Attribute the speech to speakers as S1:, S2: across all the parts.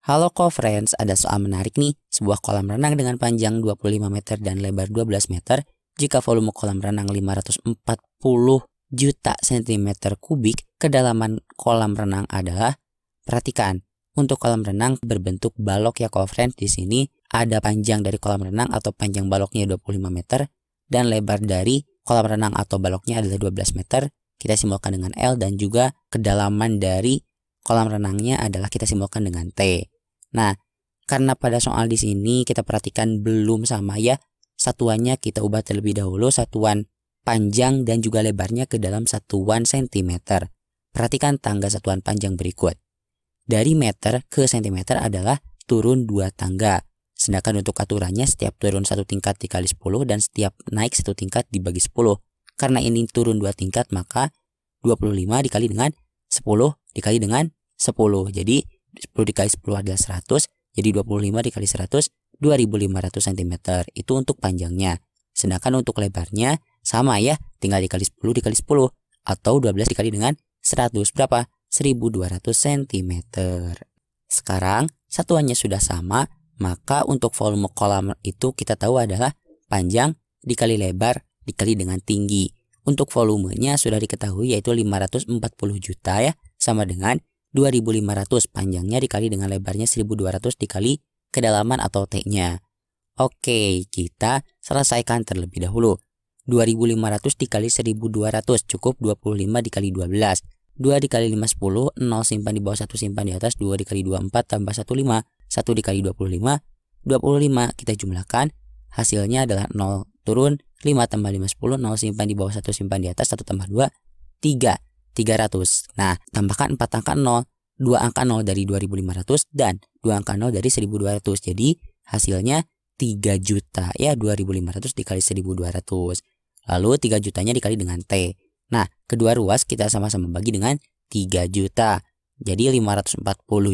S1: Halo co friends, ada soal menarik nih. Sebuah kolam renang dengan panjang 25 meter dan lebar 12 meter. Jika volume kolam renang 540 juta cm kubik, kedalaman kolam renang adalah perhatikan. Untuk kolam renang berbentuk balok ya co friends di sini ada panjang dari kolam renang atau panjang baloknya 25 meter dan lebar dari kolam renang atau baloknya adalah 12 meter. Kita simbolkan dengan L dan juga kedalaman dari kolam renangnya adalah kita simbolkan dengan T. Nah, karena pada soal di sini kita perhatikan belum sama ya, satuannya kita ubah terlebih dahulu satuan panjang dan juga lebarnya ke dalam satuan sentimeter. Perhatikan tangga satuan panjang berikut. Dari meter ke sentimeter adalah turun dua tangga. Sedangkan untuk aturannya setiap turun satu tingkat dikali 10 dan setiap naik satu tingkat dibagi 10. Karena ini turun dua tingkat maka 25 dikali dengan 10 dikali dengan 10. Jadi 10 dikali 10 adalah 100. Jadi 25 dikali 100 2500 cm. Itu untuk panjangnya. Sedangkan untuk lebarnya sama ya, tinggal dikali 10 dikali 10 atau 12 dikali dengan 100 berapa? 1200 cm. Sekarang satuannya sudah sama, maka untuk volume kolam itu kita tahu adalah panjang dikali lebar dikali dengan tinggi. Untuk volumenya sudah diketahui yaitu 540 juta ya, sama dengan 2500 panjangnya dikali dengan lebarnya 1200 dikali kedalaman atau T-nya. Oke, kita selesaikan terlebih dahulu. 2500 dikali 1200 cukup 25 dikali 12. 2 dikali 5 10, 0 simpan di bawah 1 simpan di atas, 2 dikali 24 tambah 15. 1 dikali 25, 25 kita jumlahkan, hasilnya adalah 0 turun 5 tambah 5 10, 0 simpan di bawah 1 simpan di atas, 1 tambah 2 3, 300. Nah, tambahkan 4 angka 0, 2 angka 0 dari 2500 dan 2 angka 0 dari 1200. Jadi hasilnya 3 juta ya 2500 dikali 1200. Lalu 3 jutanya dikali dengan T. Nah, kedua ruas kita sama-sama bagi dengan 3 juta. Jadi 540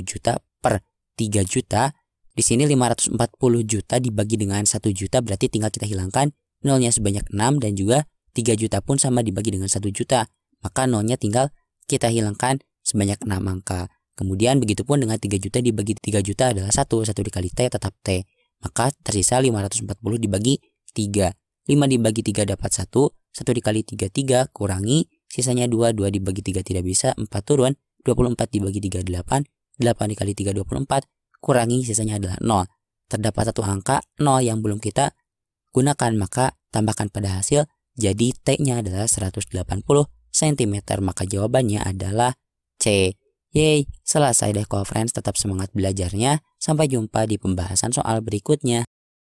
S1: juta per 3 juta. Di sini 540 juta dibagi dengan 1 juta berarti tinggal kita hilangkan nolnya sebanyak 6 dan juga 3 juta pun sama dibagi dengan 1 juta. Maka nolnya tinggal kita hilangkan sebanyak 6 angka. Kemudian begitu pun dengan 3 juta dibagi 3 juta adalah 1, 1 dikali T tetap T. Maka tersisa 540 dibagi 3. 5 dibagi 3 dapat 1, 1 dikali 3 3 kurangi, sisanya 2, 2 dibagi 3 tidak bisa, 4 turun, 24 dibagi 3 8, 8 dikali 3 24, kurangi sisanya adalah 0. Terdapat satu angka 0 yang belum kita gunakan, maka tambahkan pada hasil jadi T-nya adalah 180 cm, maka jawabannya adalah C. Yey, selesai deh friends, tetap semangat belajarnya. Sampai jumpa di pembahasan soal berikutnya.